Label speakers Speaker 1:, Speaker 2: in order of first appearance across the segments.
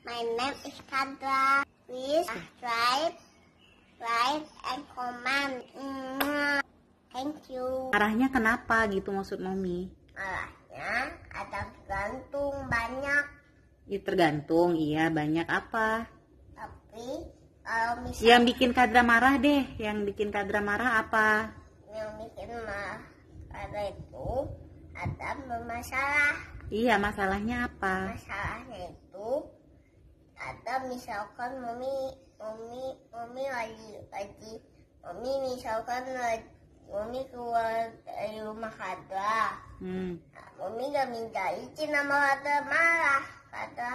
Speaker 1: My name is Kadra. Please subscribe, like, and comment. Thank you. Arahnya
Speaker 2: kenapa gitu maksud Mami?
Speaker 1: Arahnya ada tergantung banyak.
Speaker 2: Ya, tergantung, iya banyak apa?
Speaker 1: Tapi kalau
Speaker 2: misalnya... Yang bikin Kadra marah deh, yang bikin Kadra marah apa?
Speaker 1: Yang bikin marah Kadra itu ada masalah.
Speaker 2: Iya, masalahnya apa?
Speaker 1: Masalahnya itu atau misalkan mami mami mami lagi lagi mami misalkan mami keluar dari rumah kata hmm. Nah, mami gak minta izin sama kata marah
Speaker 2: kata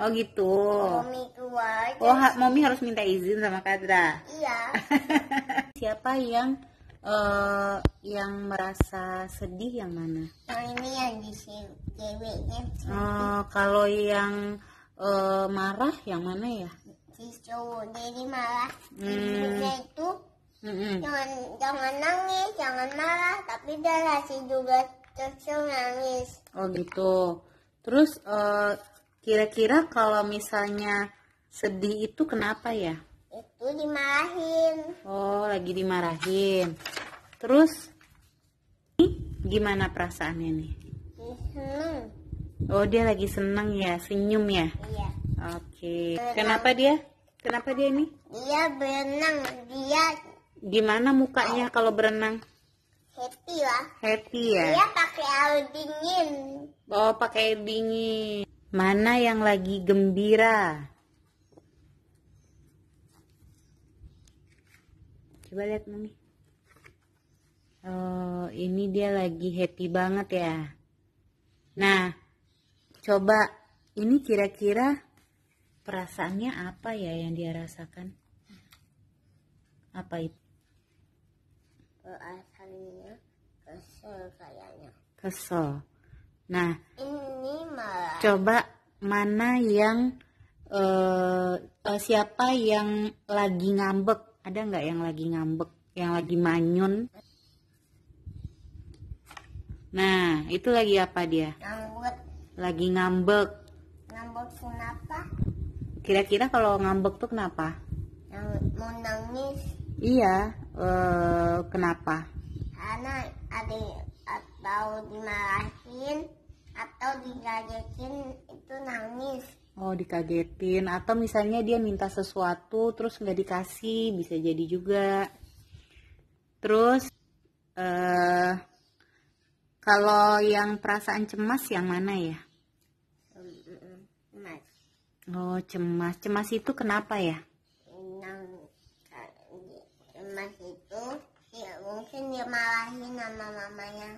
Speaker 2: oh gitu mami keluar oh ha mami harus minta izin sama kata iya siapa yang uh, yang merasa sedih yang mana?
Speaker 1: Oh, ini yang di sini. Oh,
Speaker 2: kalau yang uh, marah yang mana ya
Speaker 1: si cowok jadi marah hmm. itu
Speaker 2: Mm-hmm. Jangan
Speaker 1: jangan nangis, jangan marah, tapi darah sih juga terus nangis.
Speaker 2: Oh gitu. Terus kira eh, kira-kira kalau misalnya sedih itu kenapa ya? Itu dimarahin. Oh, lagi dimarahin. Terus gimana perasaannya nih? Seneng. Oh, dia lagi senang ya, senyum ya? Iya. Oke. Okay. Kenapa dia? Kenapa dia ini? Iya berenang. Dia gimana mukanya kalau berenang?
Speaker 1: Happy lah.
Speaker 2: Happy ya? Dia
Speaker 1: pakai air dingin.
Speaker 2: Oh, pakai air dingin. Mana yang lagi gembira? Coba lihat mami. Oh, ini dia lagi happy banget ya. Nah, Coba, ini kira-kira perasaannya apa ya yang dia rasakan? Apa itu?
Speaker 1: Perasaannya kesel kayaknya.
Speaker 2: Kesel. Nah,
Speaker 1: ini malah. Coba
Speaker 2: mana yang uh, uh, siapa yang lagi ngambek? Ada nggak yang lagi ngambek? Yang lagi manyun? Nah, itu lagi apa dia?
Speaker 1: Ngambek
Speaker 2: lagi ngambek.
Speaker 1: Ngambek kenapa?
Speaker 2: Kira-kira kalau ngambek tuh kenapa?
Speaker 1: Yang Mau nangis.
Speaker 2: Iya, eh, kenapa?
Speaker 1: Karena ada atau dimarahin atau dikagetin itu nangis.
Speaker 2: Oh, dikagetin atau misalnya dia minta sesuatu terus nggak dikasih, bisa jadi juga. Terus eh kalau yang perasaan cemas yang mana ya? Oh, cemas. Cemas itu kenapa ya?
Speaker 1: Cemas itu ya mungkin dimarahin sama
Speaker 2: mamanya.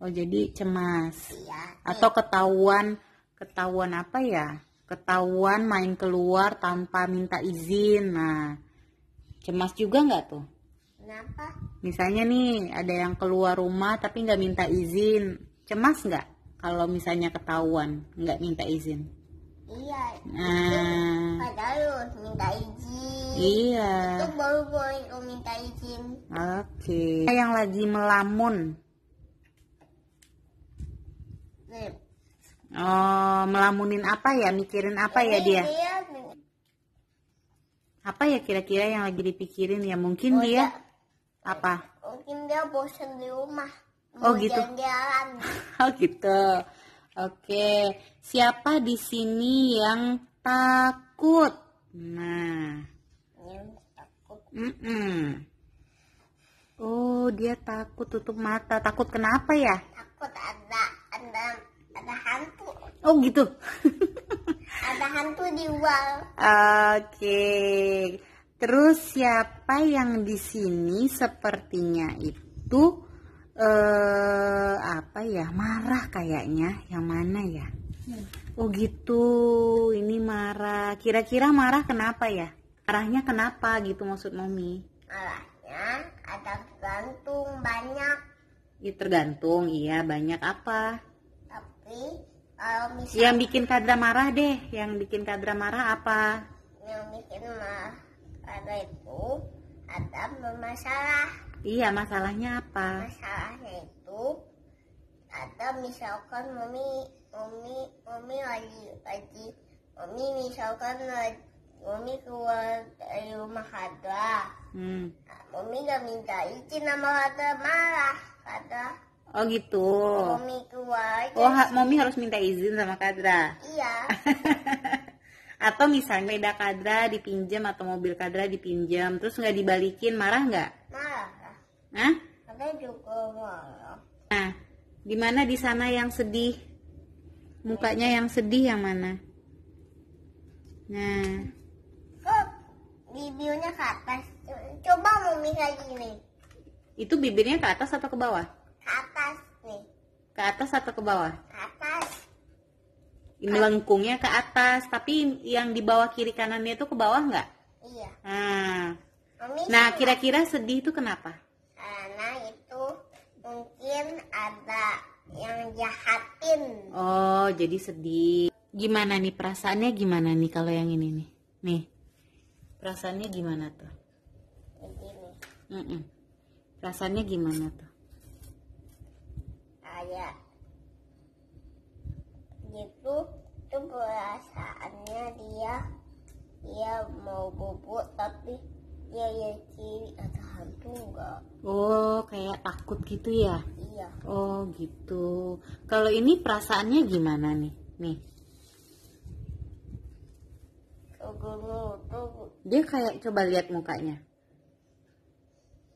Speaker 2: Oh, jadi cemas. Iya. Atau iya. ketahuan ketahuan apa ya? Ketahuan main keluar tanpa minta izin. Nah, cemas juga nggak tuh? Kenapa? Misalnya nih ada yang keluar rumah tapi nggak minta izin, cemas nggak? Kalau misalnya ketahuan nggak minta izin? Iya. Hmm.
Speaker 1: Padahal minta izin. Iya. Itu baru boleh minta izin.
Speaker 2: Oke. Okay. Yang lagi melamun. Nih. Oh, melamunin apa ya? Mikirin apa Ini ya iya, dia? dia? Apa ya kira-kira yang lagi dipikirin ya? Mungkin oh, dia iya. apa?
Speaker 1: Mungkin dia bosan di rumah.
Speaker 2: Oh gitu. Jalan -jalan. oh gitu. Oke, siapa di sini yang takut? Nah, yang takut. Mm -mm. Oh, dia takut tutup mata. Takut kenapa ya? Takut ada ada ada hantu. Oh, gitu.
Speaker 1: ada hantu di wall.
Speaker 2: Oke. Terus siapa yang di sini sepertinya itu eh apa ya marah kayaknya yang mana ya hmm. oh gitu ini marah kira-kira marah kenapa ya marahnya kenapa gitu maksud mami
Speaker 1: marahnya ada tergantung banyak
Speaker 2: ya, tergantung iya banyak apa
Speaker 1: tapi kalau misalnya yang bikin kadra marah
Speaker 2: deh yang bikin kadra marah apa
Speaker 1: yang bikin marah kadra itu ada masalah.
Speaker 2: Iya, masalahnya apa?
Speaker 1: Masalahnya itu ada misalkan mami mami mami lagi lagi mami misalkan Mami keluar dari rumah Hadra. Hmm. Nah, mami gak minta izin nama Hadra marah. Hadra.
Speaker 2: Oh gitu. Mami
Speaker 1: keluar. Oh, ha Mami
Speaker 2: harus minta izin sama Kadra. Iya. atau misalnya beda Kadra dipinjam atau mobil Kadra dipinjam terus nggak dibalikin marah nggak? Hah?
Speaker 1: Ada juga marah.
Speaker 2: Nah, di mana di sana yang sedih? Mukanya yang sedih yang mana? Nah.
Speaker 1: Kok bibirnya ke atas? Coba mami kayak gini.
Speaker 2: Itu bibirnya ke atas atau ke bawah? Ke
Speaker 1: atas nih.
Speaker 2: Ke atas atau ke bawah? Ke atas. Melengkungnya ke atas, tapi yang di bawah kiri kanannya itu ke bawah nggak? Iya. Ah. Nah,
Speaker 1: kira nah kira-kira
Speaker 2: sedih itu kenapa?
Speaker 1: karena itu mungkin
Speaker 2: ada yang jahatin. Oh, jadi sedih. Gimana nih perasaannya gimana nih kalau yang ini nih? Nih. Perasaannya gimana tuh? Begini. Mm -mm. Perasaannya gimana tuh?
Speaker 1: Kayak gitu tuh perasaannya dia dia mau bubuk tapi ya yang ciri ada hantu enggak
Speaker 2: oh kayak takut gitu ya iya oh gitu kalau ini perasaannya gimana nih nih dia kayak coba lihat mukanya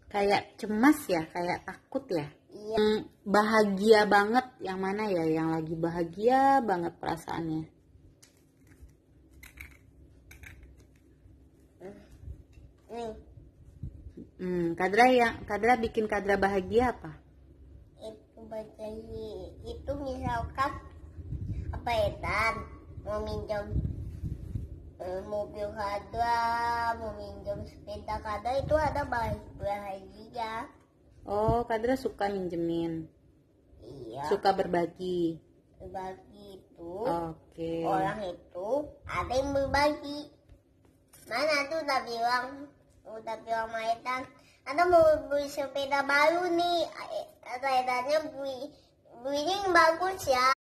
Speaker 2: kayak cemas ya kayak takut ya iya. Hmm, bahagia banget yang mana ya yang lagi bahagia banget perasaannya nih. Hmm, Kadra yang Kadra bikin Kadra bahagia apa?
Speaker 1: Itu bahagia itu misalkan apa ya Tan mau minjam eh, mobil Kadra, mau minjam sepeda Kadra itu ada bahagia.
Speaker 2: Oh, Kadra suka minjemin. Iya. Suka berbagi.
Speaker 1: Berbagi itu. Oke.
Speaker 2: Okay. Orang
Speaker 1: itu ada yang berbagi. Mana tuh udah bilang udah bilang sama ada mau beli sepeda baru nih kata
Speaker 2: bui beli beli bagus ya